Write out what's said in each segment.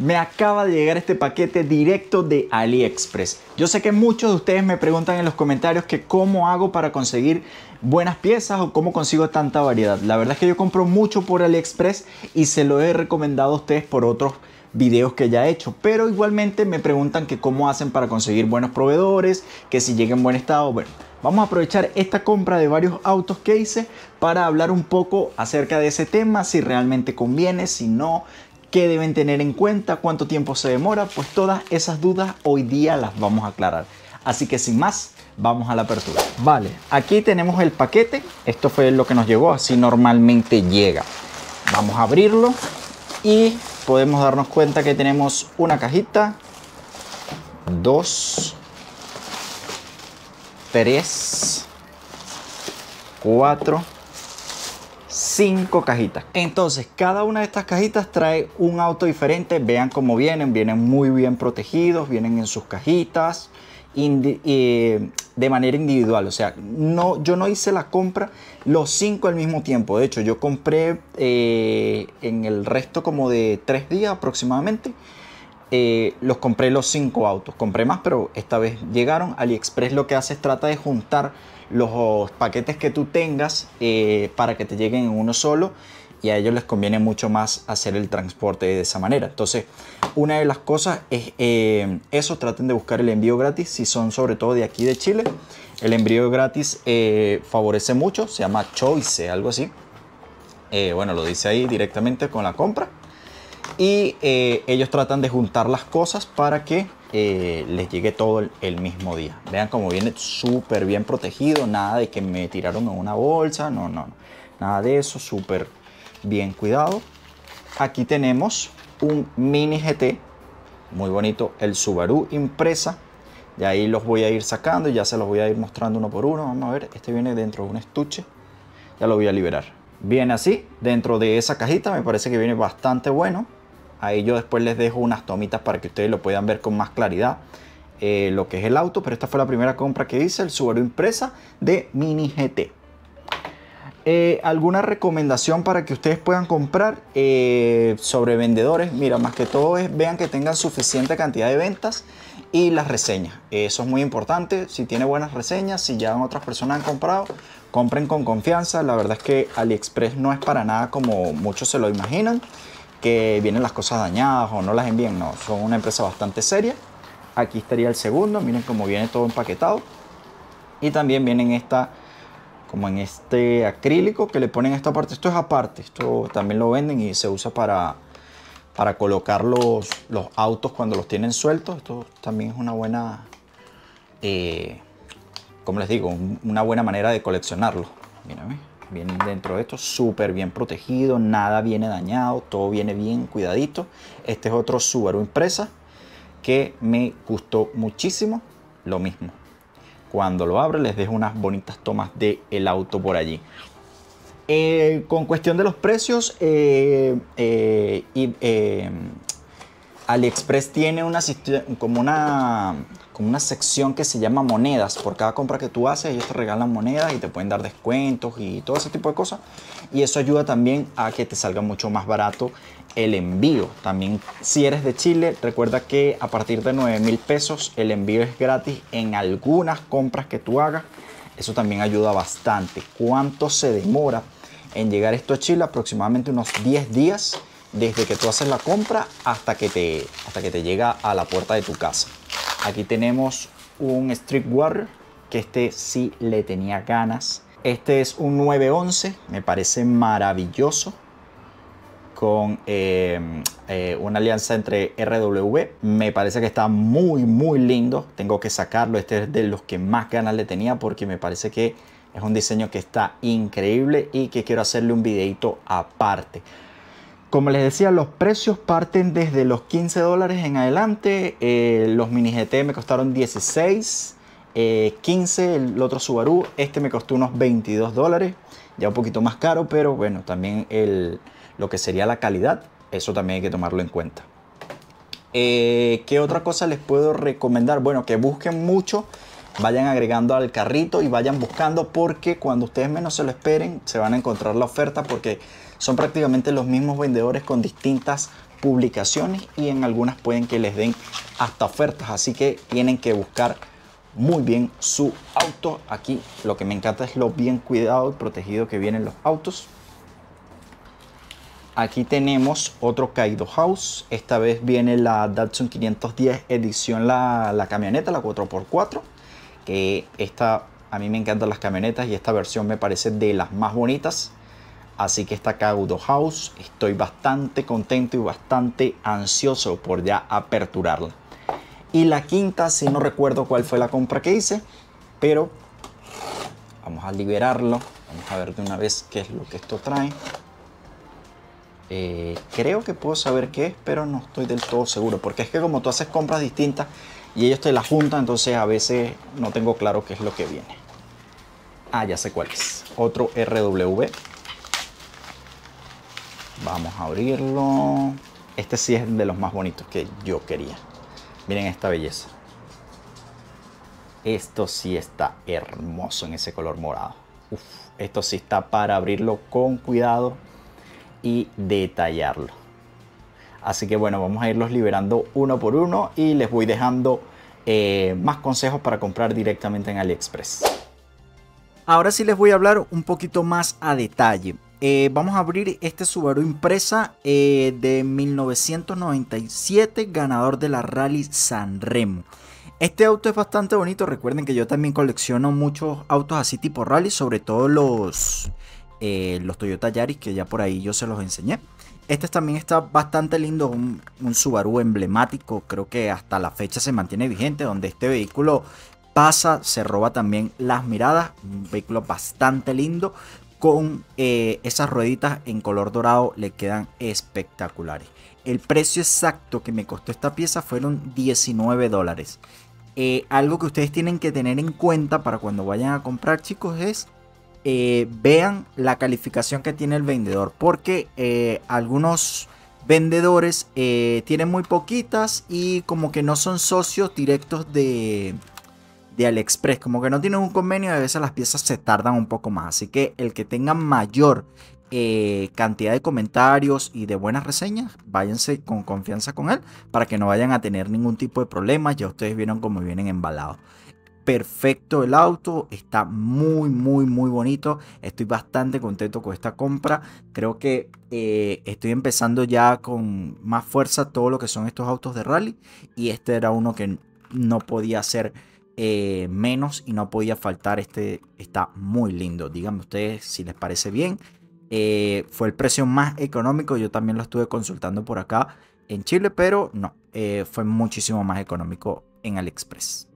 Me acaba de llegar este paquete directo de AliExpress. Yo sé que muchos de ustedes me preguntan en los comentarios que cómo hago para conseguir buenas piezas o cómo consigo tanta variedad. La verdad es que yo compro mucho por AliExpress y se lo he recomendado a ustedes por otros videos que ya he hecho, pero igualmente me preguntan que cómo hacen para conseguir buenos proveedores, que si llega en buen estado, bueno. Vamos a aprovechar esta compra de varios autos que hice para hablar un poco acerca de ese tema, si realmente conviene, si no, qué deben tener en cuenta, cuánto tiempo se demora, pues todas esas dudas hoy día las vamos a aclarar. Así que sin más, vamos a la apertura. Vale, aquí tenemos el paquete, esto fue lo que nos llegó, así normalmente llega. Vamos a abrirlo y podemos darnos cuenta que tenemos una cajita, dos, tres, cuatro, cinco cajitas. Entonces, cada una de estas cajitas trae un auto diferente. Vean cómo vienen, vienen muy bien protegidos, vienen en sus cajitas eh, de manera individual. O sea, no, yo no hice la compra los cinco al mismo tiempo. De hecho, yo compré eh, en el resto como de tres días aproximadamente. Eh, los compré los cinco autos. Compré más, pero esta vez llegaron. AliExpress lo que hace es trata de juntar los paquetes que tú tengas eh, para que te lleguen en uno solo y a ellos les conviene mucho más hacer el transporte de esa manera. Entonces, una de las cosas es eh, eso, traten de buscar el envío gratis, si son sobre todo de aquí de Chile. El envío gratis favorece mucho, se llama Choice, algo así. bueno, lo dice ahí directamente con la compra y eh, ellos tratan de juntar las cosas para que eh, les llegue todo el, mismo día. Vean cómo viene súper bien protegido, nada de que me tiraron en una bolsa, no, no, nada de eso, súper bien cuidado. Aquí tenemos un mini GT, muy bonito, el Subaru Impresa. De ahí los voy a ir sacando y ya se los voy a ir mostrando uno por uno. Vamos a ver, este viene dentro de un estuche. Ya lo voy a liberar. Viene así, dentro de esa cajita, me parece que viene bastante bueno Ahí yo después les dejo unas tomitas para que ustedes lo puedan ver con más claridad. Eh, lo que es el auto, pero esta fue la primera compra que hice, el Subaru Impresa de Mini GT. Eh, ¿Alguna recomendación para que ustedes puedan comprar eh, sobre vendedores? Mira, más que todo es vean que tengan suficiente cantidad de ventas y las reseñas. Eso es muy importante. Si tiene buenas reseñas, si ya otras personas han comprado, compren con confianza. La verdad es que AliExpress no es para nada como muchos se lo imaginan que vienen las cosas dañadas o no las envían, no, son una empresa bastante seria. Aquí estaría el segundo, miren cómo viene todo empaquetado. Y también vienen esta, como en este acrílico que le ponen esta parte, esto es aparte, esto también lo venden y se usa para, para colocar los, autos cuando los tienen sueltos. Esto también es una buena, eh, como les digo, una buena manera de coleccionarlo Vienen dentro de esto súper bien protegido, nada viene dañado, todo viene bien cuidadito. Este es otro Subaru Impresa que me gustó muchísimo. Lo mismo. Cuando lo abro les dejo unas bonitas tomas del el auto por allí. Eh, con cuestión de los precios, eh, eh, AliExpress tiene una, como una, una sección que se llama monedas. Por cada compra que tú haces, ellos te regalan monedas y te pueden dar descuentos y todo ese tipo de cosas. Y eso ayuda también a que te salga mucho más barato el envío. También si eres de Chile, recuerda que a partir de 9 mil pesos el envío es gratis en algunas compras que tú hagas. Eso también ayuda bastante. ¿Cuánto se demora en llegar esto a Chile? Aproximadamente unos 10 días desde que tú haces la compra hasta que te, hasta que te llega a la puerta de tu casa. Aquí tenemos un Street Warrior, que este sí le tenía ganas. Este es un 911, me parece maravilloso, con em, eh, una alianza entre RW. Me parece que está muy, muy lindo. Tengo que sacarlo. Este es de los que más ganas le tenía porque me parece que es un diseño que está increíble y que quiero hacerle un videito aparte. Como les decía, los precios parten desde los 15 dólares en adelante. Eh, los mini GT me costaron 16, 15 eh, el otro Subaru. Este me costó unos 22 dólares, ya un poquito más caro, pero bueno, también el, lo que sería la calidad, eso también hay que tomarlo en cuenta. Eh, ¿Qué otra cosa les puedo recomendar? Bueno, que busquen mucho vayan agregando al carrito y vayan buscando porque cuando ustedes menos se lo esperen se van a encontrar la oferta porque son prácticamente los mismos vendedores con distintas publicaciones y en algunas pueden que les den hasta ofertas así que tienen que buscar muy bien su auto aquí lo que me encanta es lo bien cuidado y protegido que vienen los autos aquí tenemos otro Kaido House. Esta vez viene la Datsun 510 edición, la, la camioneta, la 4x4 que esta, a mí me encantan las camionetas y esta versión me parece de las más bonitas. Así que esta Caudo House estoy bastante contento y bastante ansioso por ya aperturarla. Y la quinta, si no recuerdo cuál fue la compra que hice, pero vamos a liberarlo. Vamos a ver de una vez qué es lo que esto trae. Eh, creo que puedo saber qué es, pero no estoy del todo seguro. Porque es que como tú haces compras distintas, y ellos te la juntan, entonces a veces no tengo claro qué es lo que viene. Ah, ya sé cuál es. Otro RW. Vamos a abrirlo. Este sí es de los más bonitos que yo quería. Miren esta belleza. Esto sí está hermoso en ese color morado. esto sí está para abrirlo con cuidado y detallarlo. Así que bueno, vamos a irlos liberando uno por uno y les voy dejando eh, más consejos para comprar directamente en AliExpress. Ahora sí les voy a hablar un poquito más a detalle. Eh, vamos a abrir este Subaru Impresa eh, de 1997, ganador de la Rally San Remo. Este auto es bastante bonito, recuerden que yo también colecciono muchos autos así tipo rally, sobre todo los, los Toyota Yaris que ya por ahí yo se los enseñé. Este también está bastante lindo, un, Subaru emblemático, creo que hasta la fecha se mantiene vigente, donde este vehículo pasa, se roba también las miradas, un vehículo bastante lindo, con eh, esas rueditas en color dorado le quedan espectaculares. El precio exacto que me costó esta pieza fueron 19 dólares. Eh, algo que ustedes tienen que tener en cuenta para cuando vayan a comprar, chicos, es eh, vean la calificación que tiene el vendedor, porque eh, algunos vendedores eh, tienen muy poquitas y como que no son socios directos de, de AliExpress, como que no tienen un convenio a veces las piezas se tardan un poco más, así que el que tenga mayor cantidad de comentarios y de buenas reseñas, váyanse con confianza con él para que no vayan a tener ningún tipo de problemas. Ya ustedes vieron cómo vienen embalados perfecto el auto, está muy, muy, muy bonito. Estoy bastante contento con esta compra. Creo que eh, estoy empezando ya con más fuerza todo lo que son estos autos de rally. Y este era uno que no podía ser eh, menos y no podía faltar. Este está muy lindo. Díganme ustedes si les parece bien. Eh, fue el precio más económico. Yo también lo estuve consultando por acá en Chile, pero no, fue muchísimo más económico en AliExpress.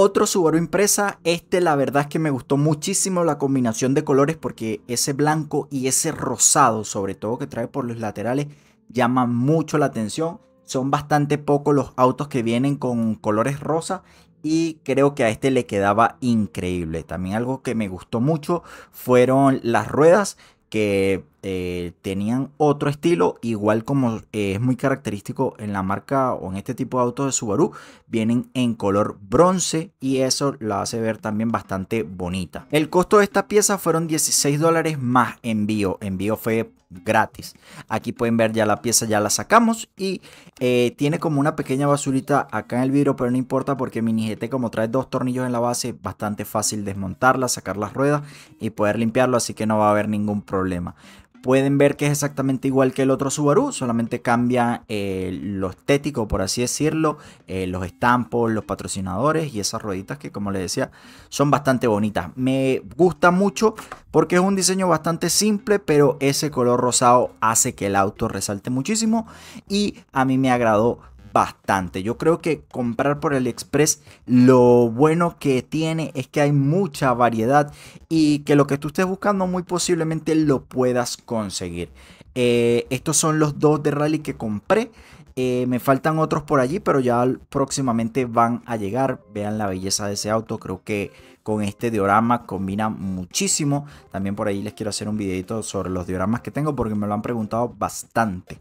Otro Subaru Impresa, este la verdad es que me gustó muchísimo la combinación de colores porque ese blanco y ese rosado, sobre todo que trae por los laterales, llama mucho la atención. Son bastante pocos los autos que vienen con colores rosa y creo que a este le quedaba increíble. También algo que me gustó mucho fueron las ruedas que eh, tenían otro estilo, igual como eh, es muy característico en la marca o en este tipo de autos de Subaru, vienen en color bronce y eso la hace ver también bastante bonita. El costo de esta pieza fueron 16 dólares más envío, envío fue gratis. Aquí pueden ver ya la pieza, ya la sacamos y eh, tiene como una pequeña basurita acá en el vidrio, pero no importa porque mini GT como trae dos tornillos en la base, bastante fácil desmontarla, sacar las ruedas y poder limpiarlo, así que no va a haber ningún problema pueden ver que es exactamente igual que el otro Subaru, solamente cambia eh, lo estético, por así decirlo, eh, los estampos, los patrocinadores y esas rueditas que, como les decía, son bastante bonitas. Me gusta mucho porque es un diseño bastante simple, pero ese color rosado hace que el auto resalte muchísimo y a mí me agradó bastante. Yo creo que comprar por AliExpress lo bueno que tiene es que hay mucha variedad y que lo que tú estés buscando muy posiblemente lo puedas conseguir. Eh, estos son los dos de rally que compré. Eh, me faltan otros por allí, pero ya próximamente van a llegar. Vean la belleza de ese auto. Creo que con este diorama combina muchísimo. También por ahí les quiero hacer un videito sobre los dioramas que tengo porque me lo han preguntado bastante.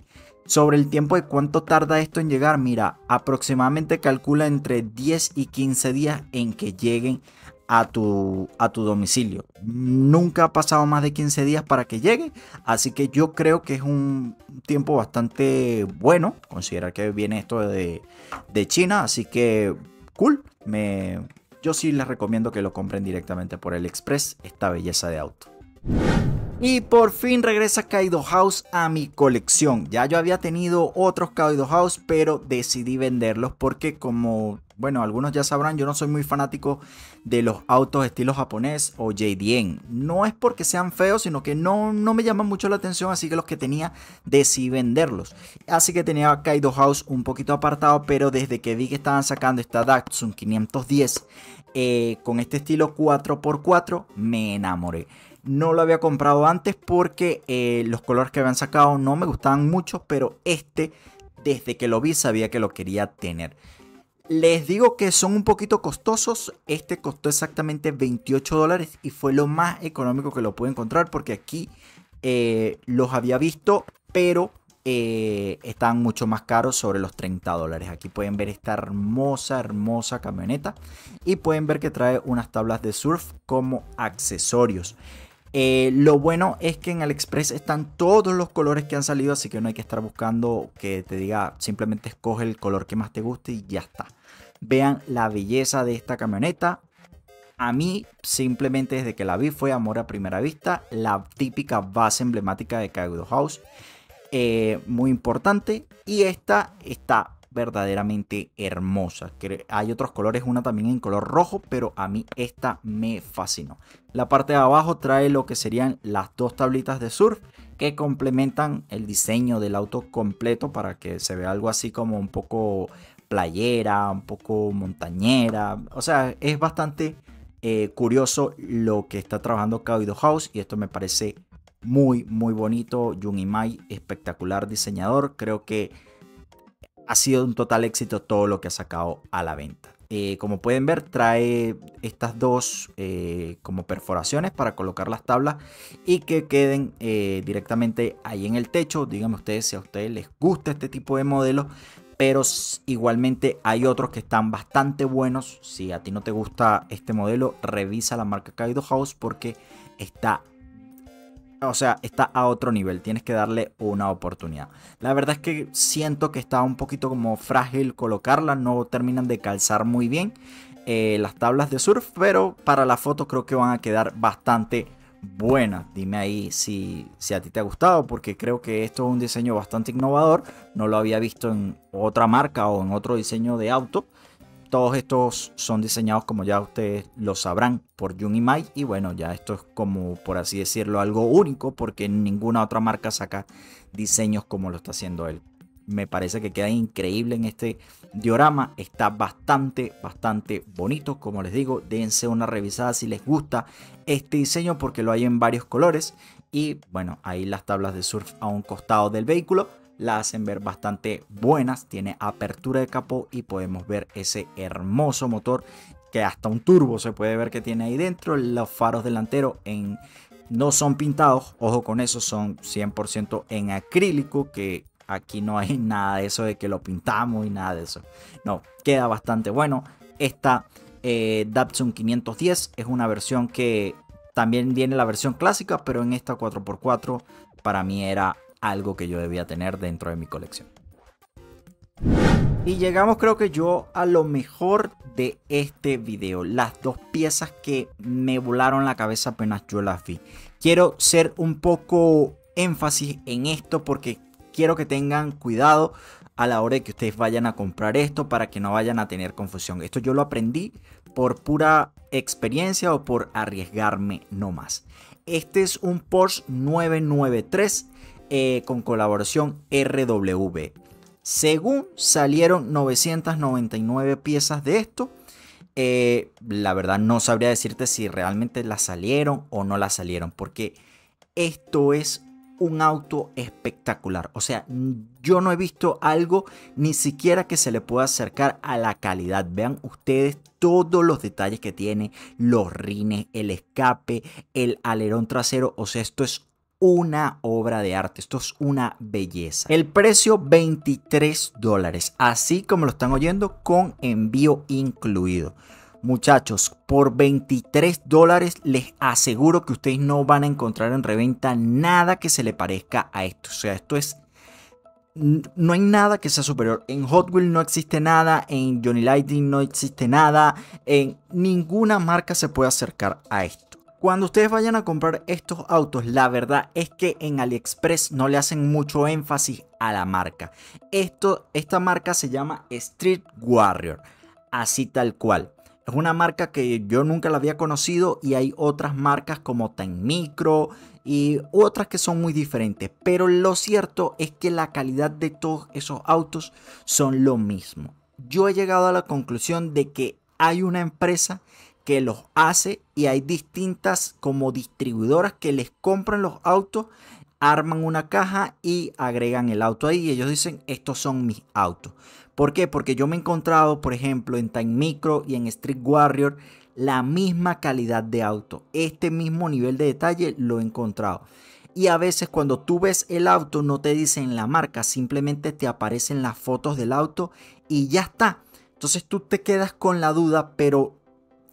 Sobre el tiempo de cuánto tarda esto en llegar, mira, aproximadamente calcula entre 10 y 15 días en que lleguen a tu, a tu domicilio. Nunca ha pasado más de 15 días para que llegue, así que yo creo que es un tiempo bastante bueno, considerar que viene esto de, China, así que cool, me, yo sí les recomiendo que lo compren directamente por el Express, esta belleza de auto. Y por fin regresa Kaido House a mi colección. Ya yo había tenido otros Kaido House, pero decidí venderlos porque como, bueno, algunos ya sabrán, yo no soy muy fanático de los autos estilo japonés o JDN. No es porque sean feos, sino que no, no me llaman mucho la atención, así que los que tenía decidí venderlos. Así que tenía Kaido House un poquito apartado, pero desde que vi que estaban sacando esta Datsun 510 eh, con este estilo 4x4, me enamoré no lo había comprado antes porque eh, los colores que habían sacado no me gustaban mucho, pero este, desde que lo vi, sabía que lo quería tener. Les digo que son un poquito costosos. Este costó exactamente 28 dólares y fue lo más económico que lo pude encontrar porque aquí eh, los había visto, pero eh, están mucho más caros sobre los 30 dólares. Aquí pueden ver esta hermosa, hermosa camioneta y pueden ver que trae unas tablas de surf como accesorios. Eh, lo bueno es que en AliExpress están todos los colores que han salido, así que no hay que estar buscando que te diga, simplemente escoge el color que más te guste y ya está. Vean la belleza de esta camioneta. A mí simplemente desde que la vi fue amor a primera vista, la típica base emblemática de Kaido House. Eh, muy importante y esta está verdaderamente hermosa. Hay otros colores, una también en color rojo, pero a mí esta me fascinó. La parte de abajo trae lo que serían las dos tablitas de surf que complementan el diseño del auto completo para que se vea algo así como un poco playera, un poco montañera. O sea, es bastante eh, curioso lo que está trabajando Kaido House y esto me parece muy, muy bonito. Jun Imai, espectacular diseñador. Creo que ha sido un total éxito todo lo que ha sacado a la venta. Eh, como pueden ver, trae estas dos eh, como perforaciones para colocar las tablas y que queden eh, directamente ahí en el techo. Díganme ustedes si a ustedes les gusta este tipo de modelo, pero igualmente hay otros que están bastante buenos. Si a ti no te gusta este modelo, revisa la marca Kaido House porque está o sea, está a otro nivel, tienes que darle una oportunidad. La verdad es que siento que está un poquito como frágil colocarla, no terminan de calzar muy bien eh, las tablas de surf, pero para la foto creo que van a quedar bastante buenas. Dime ahí si, si a ti te ha gustado, porque creo que esto es un diseño bastante innovador, no lo había visto en otra marca o en otro diseño de auto. Todos estos son diseñados, como ya ustedes lo sabrán, por Jun y Mai. Y bueno, ya esto es como, por así decirlo, algo único porque ninguna otra marca saca diseños como lo está haciendo él. Me parece que queda increíble en este diorama. Está bastante, bastante bonito. Como les digo, dense una revisada si les gusta este diseño porque lo hay en varios colores. Y bueno, ahí las tablas de surf a un costado del vehículo la hacen ver bastante buenas, tiene apertura de capó y podemos ver ese hermoso motor que hasta un turbo se puede ver que tiene ahí dentro, los faros delanteros en, no son pintados, ojo con eso, son 100% en acrílico que aquí no hay nada de eso de que lo pintamos y nada de eso. No, queda bastante bueno. Esta eh, Datsun 510 es una versión que también viene la versión clásica, pero en esta 4x4 para mí era algo que yo debía tener dentro de mi colección. Y llegamos creo que yo a lo mejor de este video. Las dos piezas que me volaron la cabeza apenas yo las vi. Quiero ser un poco énfasis en esto porque quiero que tengan cuidado a la hora de que ustedes vayan a comprar esto para que no vayan a tener confusión. Esto yo lo aprendí por pura experiencia o por arriesgarme no más. Este es un Porsche 993 eh, con colaboración RW. Según salieron 999 piezas de esto, eh, la verdad no sabría decirte si realmente la salieron o no la salieron, porque esto es un auto espectacular. O sea, yo no he visto algo ni siquiera que se le pueda acercar a la calidad. Vean ustedes todos los detalles que tiene, los rines, el escape, el alerón trasero. O sea, esto es una obra de arte. Esto es una belleza. El precio 23 dólares, así como lo están oyendo, con envío incluido. Muchachos, por 23 dólares les aseguro que ustedes no van a encontrar en reventa nada que se le parezca a esto. O sea, esto es... No hay nada que sea superior. En Hot Wheels no existe nada, en Johnny Lightning no existe nada, en ninguna marca se puede acercar a esto. Cuando ustedes vayan a comprar estos autos, la verdad es que en AliExpress no le hacen mucho énfasis a la marca. Esto, esta marca se llama Street Warrior, así tal cual. Es una marca que yo nunca la había conocido y hay otras marcas como Ten Micro y otras que son muy diferentes. Pero lo cierto es que la calidad de todos esos autos son lo mismo. Yo he llegado a la conclusión de que hay una empresa que los hace y hay distintas como distribuidoras que les compran los autos, arman una caja y agregan el auto ahí y ellos dicen, estos son mis autos. ¿Por qué? Porque yo me he encontrado, por ejemplo, en Time Micro y en Street Warrior, la misma calidad de auto. Este mismo nivel de detalle lo he encontrado. Y a veces cuando tú ves el auto no te dicen la marca, simplemente te aparecen las fotos del auto y ya está. Entonces tú te quedas con la duda, pero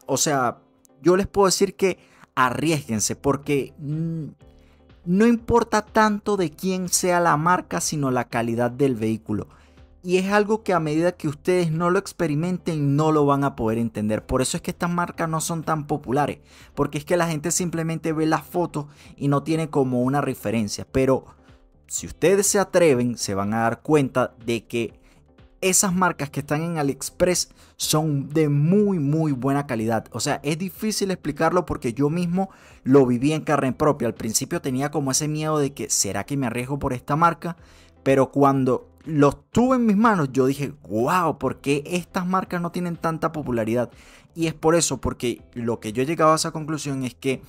o sea, yo les puedo decir que arriesguense porque mm, no importa tanto de quién sea la marca, sino la calidad del vehículo. Y es algo que a medida que ustedes no lo experimenten, no lo van a poder entender. Por eso es que estas marcas no son tan populares. Porque es que la gente simplemente ve las fotos y no tiene como una referencia. Pero si ustedes se atreven, se van a dar cuenta de que esas marcas que están en AliExpress son de muy muy buena calidad. O sea, es difícil explicarlo porque yo mismo lo viví en carne propia. Al principio tenía como ese miedo de que será que me arriesgo por esta marca, pero cuando los tuve en mis manos yo dije, "Wow, ¿por qué estas marcas no tienen tanta popularidad?" Y es por eso, porque lo que yo llegaba a esa conclusión es que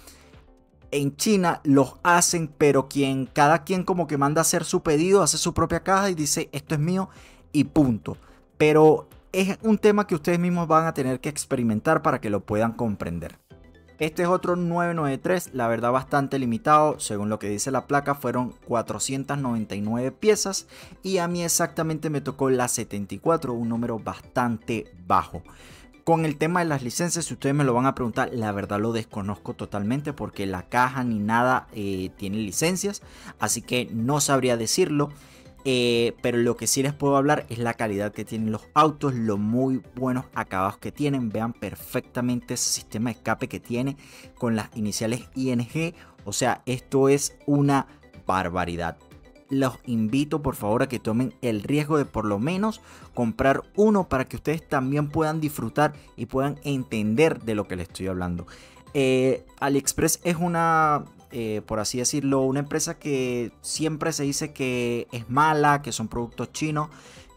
en China los hacen, pero quien cada quien como que manda a hacer su pedido, hace su propia caja y dice, "Esto es mío." punto. Pero es un tema que ustedes mismos van a tener que experimentar para que lo puedan comprender. Este es otro 993, la verdad bastante limitado, según lo que dice la placa fueron 499 piezas y a mí exactamente me tocó la 74, un número bastante bajo. Con el tema de las licencias, si ustedes me lo van a preguntar, la verdad lo desconozco totalmente porque la caja ni nada eh, tiene licencias, así que no sabría decirlo. Eh, pero lo que sí les puedo hablar es la calidad que tienen los autos, los muy buenos acabados que tienen. Vean perfectamente ese sistema de escape que tiene con las iniciales ING. O sea, esto es una barbaridad. Los invito por favor a que tomen el riesgo de por lo menos comprar uno para que ustedes también puedan disfrutar y puedan entender de lo que les estoy hablando. Eh, AliExpress es una eh, por así decirlo, una empresa que siempre se dice que es mala, que son productos chinos,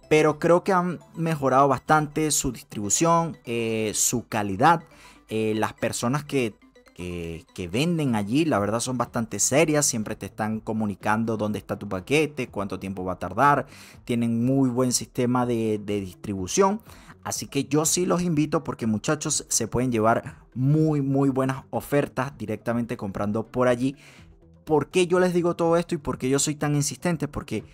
pero creo que han mejorado bastante su distribución, eh, su calidad, eh, las personas que, que, venden allí, la verdad son bastante serias, siempre te están comunicando dónde está tu paquete, cuánto tiempo va a tardar, tienen muy buen sistema de distribución. Así que yo sí los invito porque muchachos se pueden llevar muy muy buenas ofertas directamente comprando por allí. ¿Por qué yo les digo todo esto y por qué yo soy tan insistente? Porque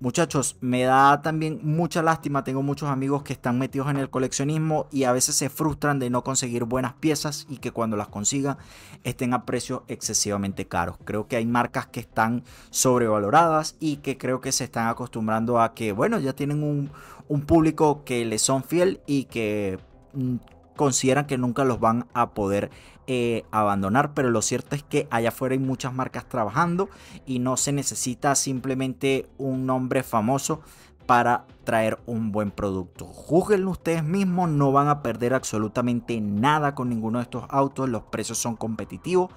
muchachos me da también mucha lástima. Tengo muchos amigos que están metidos en el coleccionismo y a veces se frustran de no conseguir buenas piezas y que cuando las consigan estén a precios excesivamente caros. Creo que hay marcas que están sobrevaloradas y que creo que se están acostumbrando a que, bueno, ya tienen un un público que les son fiel y que mm, consideran que nunca los van a poder eh, abandonar, pero lo cierto es que allá afuera hay muchas marcas trabajando y no se necesita simplemente un nombre famoso para traer un buen producto. Júguenlo ustedes mismos, no van a perder absolutamente nada con ninguno de estos autos, los precios son competitivos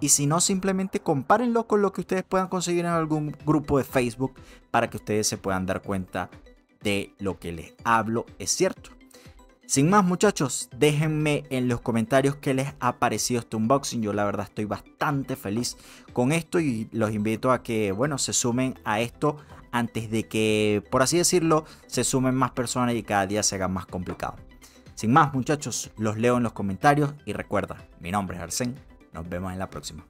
y si no, simplemente compárenlo con lo que ustedes puedan conseguir en algún grupo de Facebook para que ustedes se puedan dar cuenta de lo que les hablo es cierto. Sin más muchachos, déjenme en los comentarios qué les ha parecido este unboxing. Yo la verdad estoy bastante feliz con esto y los invito a que, bueno, se sumen a esto antes de que, por así decirlo, se sumen más personas y cada día se haga más complicado. Sin más muchachos, los leo en los comentarios y recuerda, mi nombre es Arsen, nos vemos en la próxima.